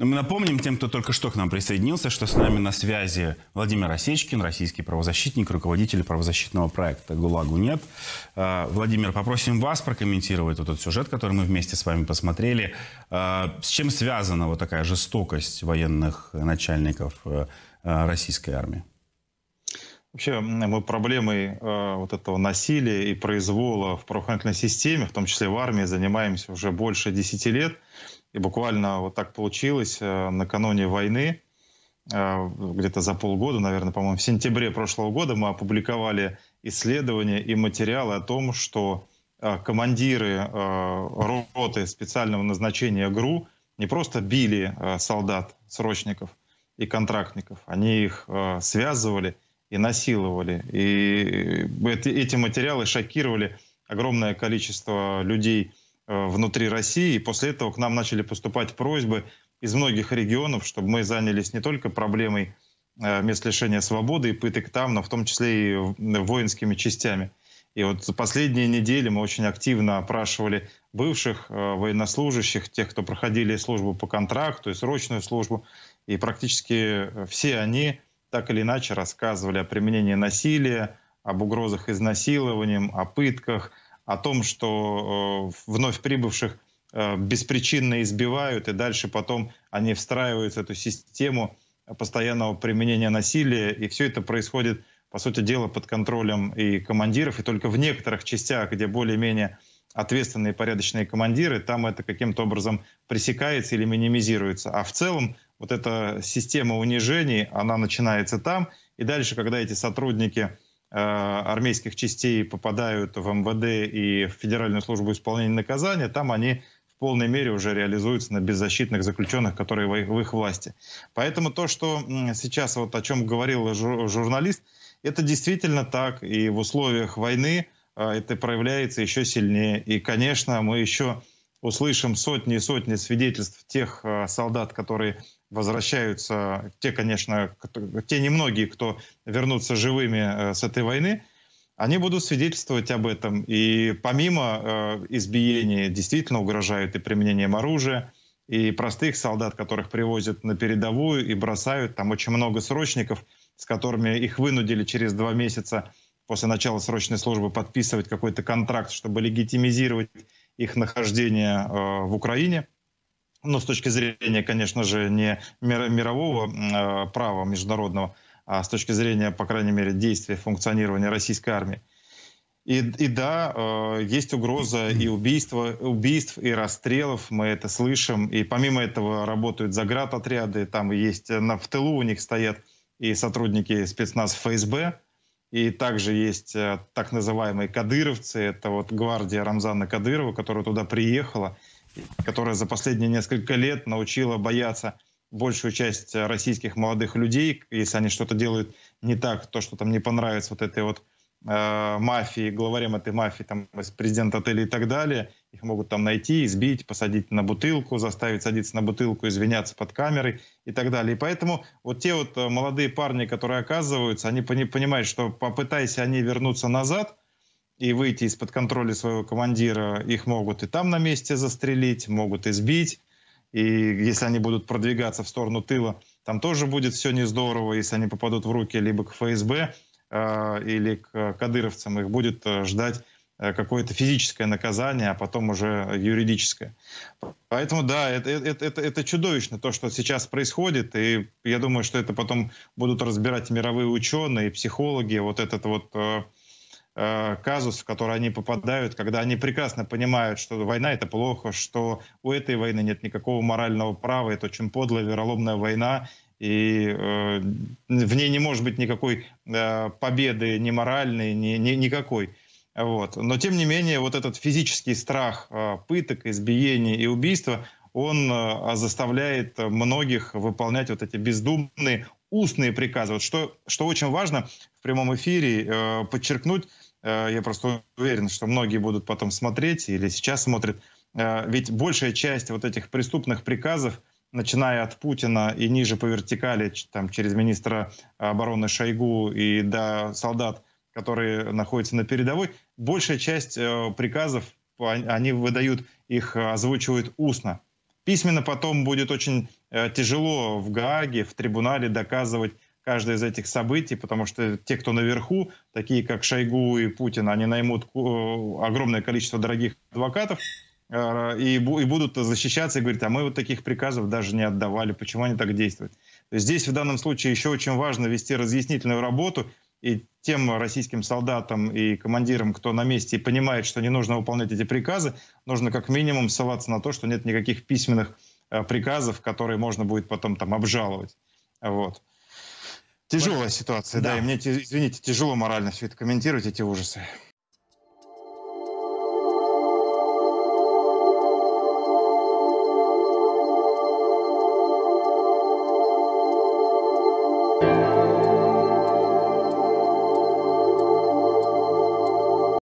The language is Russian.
Но мы напомним тем, кто только что к нам присоединился, что с нами на связи Владимир Осечкин, российский правозащитник, руководитель правозащитного проекта «ГУЛАГу нет». А, Владимир, попросим вас прокомментировать вот этот сюжет, который мы вместе с вами посмотрели. А, с чем связана вот такая жестокость военных начальников э, э, российской армии? Вообще мы проблемой э, вот этого насилия и произвола в правоохранительной системе, в том числе в армии, занимаемся уже больше 10 лет. И буквально вот так получилось э, накануне войны, э, где-то за полгода, наверное, по-моему, в сентябре прошлого года мы опубликовали исследования и материалы о том, что э, командиры роты специального назначения ГРУ не просто били солдат, срочников и контрактников, они их связывали и насиловали. И эти материалы шокировали огромное количество людей – Э, внутри России. И после этого к нам начали поступать просьбы из многих регионов, чтобы мы занялись не только проблемой э, мест лишения свободы и пыток там, но в том числе и э, воинскими частями. И вот за последние недели мы очень активно опрашивали бывших военнослужащих, тех, кто проходили службу по контракту и срочную службу. И практически все они так или иначе рассказывали о применении насилия, об угрозах изнасилованием, о пытках, о том, что э, вновь прибывших э, беспричинно избивают, и дальше потом они встраивают в эту систему постоянного применения насилия, и все это происходит, по сути дела, под контролем и командиров, и только в некоторых частях, где более-менее ответственные и порядочные командиры, там это каким-то образом пресекается или минимизируется. А в целом вот эта система унижений, она начинается там, и дальше, когда эти сотрудники Э, армейских частей попадают в МВД и в Федеральную службу исполнения наказания, там они в полной мере уже реализуются на беззащитных заключенных, которые в их власти. Поэтому то, что сейчас вот о чем говорил журналист, это действительно так. И в условиях войны э, это проявляется еще сильнее. И, конечно, мы еще услышим сотни и сотни свидетельств тех э, солдат, которые возвращаются, те, конечно, те немногие, кто вернутся живыми э, с этой войны, они будут свидетельствовать об этом. И помимо э, избиений действительно угрожают и применением оружия, и простых солдат, которых привозят на передовую и бросают. Там очень много срочников, с которыми их вынудили через два месяца после начала срочной службы подписывать какой-то контракт, чтобы легитимизировать их нахождения э, в Украине. но с точки зрения, конечно же, не мирового э, права международного, а с точки зрения, по крайней мере, действия, функционирования российской армии. И, и да, э, есть угроза и убийства, убийств, и расстрелов, мы это слышим. И помимо этого работают заградотряды, там есть на, в тылу у них стоят и сотрудники спецназ ФСБ, и также есть э, так называемые кадыровцы, это вот гвардия Рамзана Кадырова, которая туда приехала, которая за последние несколько лет научила бояться большую часть э, российских молодых людей, если они что-то делают не так, то, что там не понравится вот этой вот Э, мафии, главарем этой мафии, там, президент отеля и так далее. Их могут там найти, избить, посадить на бутылку, заставить садиться на бутылку, извиняться под камерой и так далее. И поэтому вот те вот э, молодые парни, которые оказываются, они понимают, что попытайся они вернуться назад и выйти из-под контроля своего командира, их могут и там на месте застрелить, могут избить. И если они будут продвигаться в сторону тыла, там тоже будет все не здорово, если они попадут в руки либо к ФСБ, а, или к кадыровцам, их будет э, ждать э, какое-то физическое наказание, а потом уже юридическое. Поэтому да, это, э, это, это, это чудовищно то, что сейчас происходит, и я думаю, что это потом будут разбирать мировые ученые, психологи, вот этот вот казус, в который они попадают, когда они прекрасно понимают, что война это плохо, что у этой войны нет никакого морального права, это очень подлая вероломная война, и э, в ней не может быть никакой э, победы, ни моральной, ни, ни, никакой. Вот. Но тем не менее, вот этот физический страх э, пыток, избиений и убийства, он э, заставляет многих выполнять вот эти бездумные устные приказы. Вот что, что очень важно в прямом эфире э, подчеркнуть, э, я просто уверен, что многие будут потом смотреть или сейчас смотрят, э, ведь большая часть вот этих преступных приказов – начиная от Путина и ниже по вертикали, там, через министра обороны Шойгу и до солдат, которые находятся на передовой, большая часть э, приказов, они выдают, их озвучивают устно. Письменно потом будет очень э, тяжело в Гааге, в трибунале доказывать каждое из этих событий, потому что те, кто наверху, такие как Шойгу и Путин, они наймут э, огромное количество дорогих адвокатов, Э, и, и будут защищаться и говорить, а мы вот таких приказов даже не отдавали, почему они так действуют. Здесь в данном случае еще очень важно вести разъяснительную работу и тем российским солдатам и командирам, кто на месте и понимает, что не нужно выполнять эти приказы, нужно как минимум ссылаться на то, что нет никаких письменных э, приказов, которые можно будет потом там обжаловать. Вот. Тяжелая ситуация, да. да, и мне, извините, тяжело морально все это комментировать, эти ужасы.